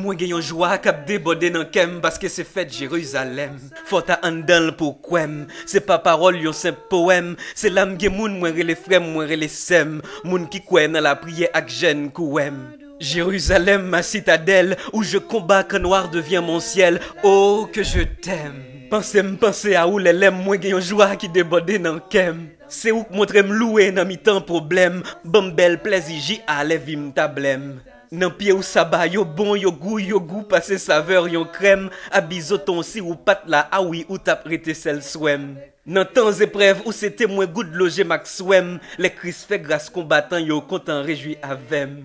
Mwen gen yon jwa kap de boden an kem Baske se fet Jeruzalem Fota an dal pou kwem Se pa parol yon sep poem Se lam gen moun mwen re le frem mwen re le sem Moun ki kwen ala priye ak jen kouem Jeruzalem ma sitadel Ou je komba ka noir devyen mon siel Oh ke je tem Pensem, pense a ou lèlèm, mwen gen yon jwa ki debode nan kem. Se ouk mwotre m louè nan mitan problem, Bambèl plezi ji alevim tablem. Nan pie ou saba, yo bon, yo gou, yo gou, Pase saveur yon krem, Abizoton si ou pat la, awi, Ou tap rete sel swem. Nan tan zeprev, ou se te mwen goud loge mak swem, Lèk kris fe grase kombatan, yo kontan rejwi avèm.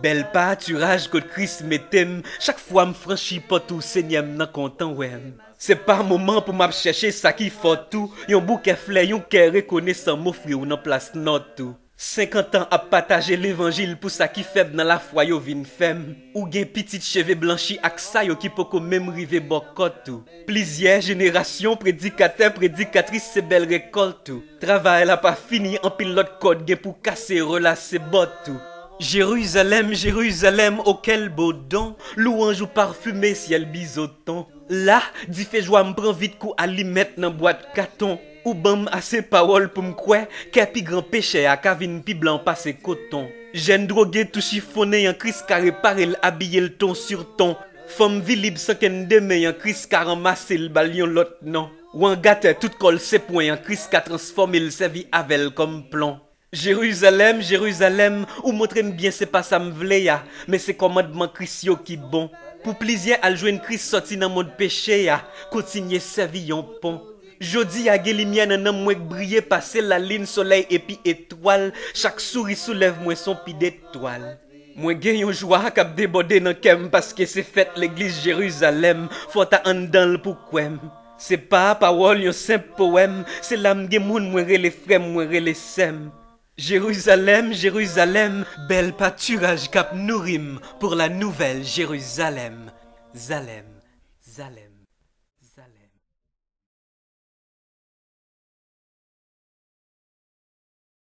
Bel pa, tu raj kod kris metem, Chak fwa m franchi pot ou senyem nan kontan wèm. Se pa mouman pou map chèche sakifotou, yon bou ke fle, yon ke rekone san mou fri ou nan plas notou. 50 an ap pataje l'evangil pou sakifeb nan la fwayo vin fem. Ou gen pitit cheve blanchi ak sa yo ki poko memrive bokotou. Plizye, jeneration, predikaten, predikatris se bel rekoltou. Travay la pa fini an pil lot kote gen pou kase relase botou. Jeruzalem, Jeruzalem, okel bo don, Lou anj ou parfume si el bizoton. La, di fejwa m pren vit kou alimet nan boad katon, Ou ban m ase pawol pou m kwe, Kepi gran peche ak avin pi blan pase koton. Jen droge tou chifone, yon kris ka repare l abye l ton sur ton, Fom vilib saken deme, yon kris ka ramase l balyon lot non. Wan gate tout kol sepwen, yon kris ka transforme l sevi avel kom plan. Jeruzalem, Jeruzalem, ou moutre mbyen se pa sa mvle ya, mwen se komadman kris yo ki bon. Pou plizye aljwen kris soti nan moun peche ya, kontinye se vi yon pon. Jodi agelimye nanan mwen kbriye pase la lin soley epi etwal, chak suri soulev mwen son pi detwal. Mwen gen yon jwa kapde bode nan kem, paske se fet l'eglis Jeruzalem, fota andan l pou kwem. Se pa, pawol yon semp poem, se lam gen moun mwen re le frem, mwen re le sem. Jérusalem, Jérusalem, bel pâturage cap nourim pour la nouvelle Jérusalem. Zalem, Zalem.